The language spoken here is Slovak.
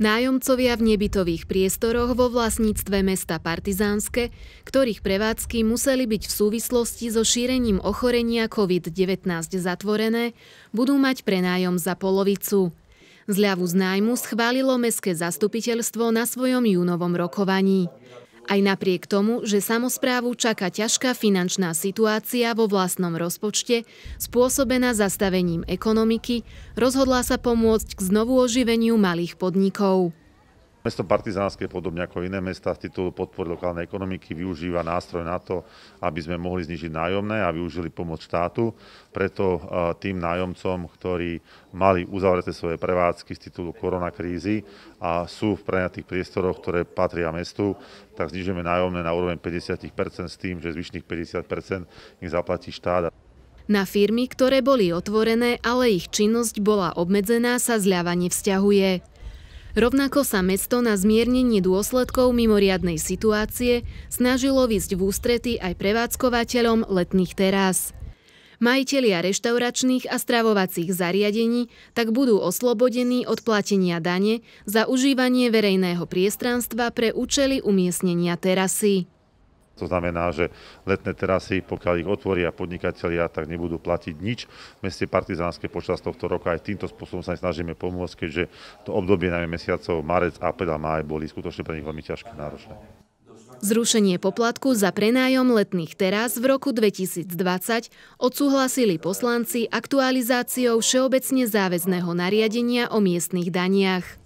Nájomcovia v nebytových priestoroch vo vlastníctve mesta Partizánske, ktorých prevádzky museli byť v súvislosti so šírením ochorenia COVID-19 zatvorené, budú mať prenájom za polovicu. Zľavu z nájmu schválilo Mestské zastupiteľstvo na svojom júnovom rokovaní. Aj napriek tomu, že samozprávu čaká ťažká finančná situácia vo vlastnom rozpočte, spôsobená zastavením ekonomiky, rozhodla sa pomôcť k znovu oživeniu malých podnikov. Mesto Partizánske, podobne ako iné mesta, z titulu podpory lokálnej ekonomiky využíva nástroj na to, aby sme mohli znižiť nájomné a využili pomoc štátu. Preto e, tým nájomcom, ktorí mali uzavreté svoje prevádzky z titulu koronakrízy a sú v prenatých priestoroch, ktoré patria mestu, tak znižujeme nájomné na úroveň 50 s tým, že zvyšných 50 ich zaplatí štát. Na firmy, ktoré boli otvorené, ale ich činnosť bola obmedzená, sa zľava nevzťahuje. Rovnako sa mesto na zmiernenie dôsledkov mimoriadnej situácie snažilo vysť v ústrety aj prevádzkovateľom letných terás. Majitelia reštauračných a stravovacích zariadení tak budú oslobodení od platenia dane za užívanie verejného priestranstva pre účely umiestnenia terasy. To znamená, že letné terasy, pokiaľ ich otvoria podnikatelia, tak nebudú platiť nič. V meste Partizánske počas tohto roka aj týmto spôsobom sa snažíme pomôcť, keďže to obdobie najmä mesiacov marec, apel a máj boli skutočne pre nich veľmi ťažké náročné. Zrušenie poplatku za prenájom letných teraz v roku 2020 odsúhlasili poslanci aktualizáciou Všeobecne záväzného nariadenia o miestnych daniach.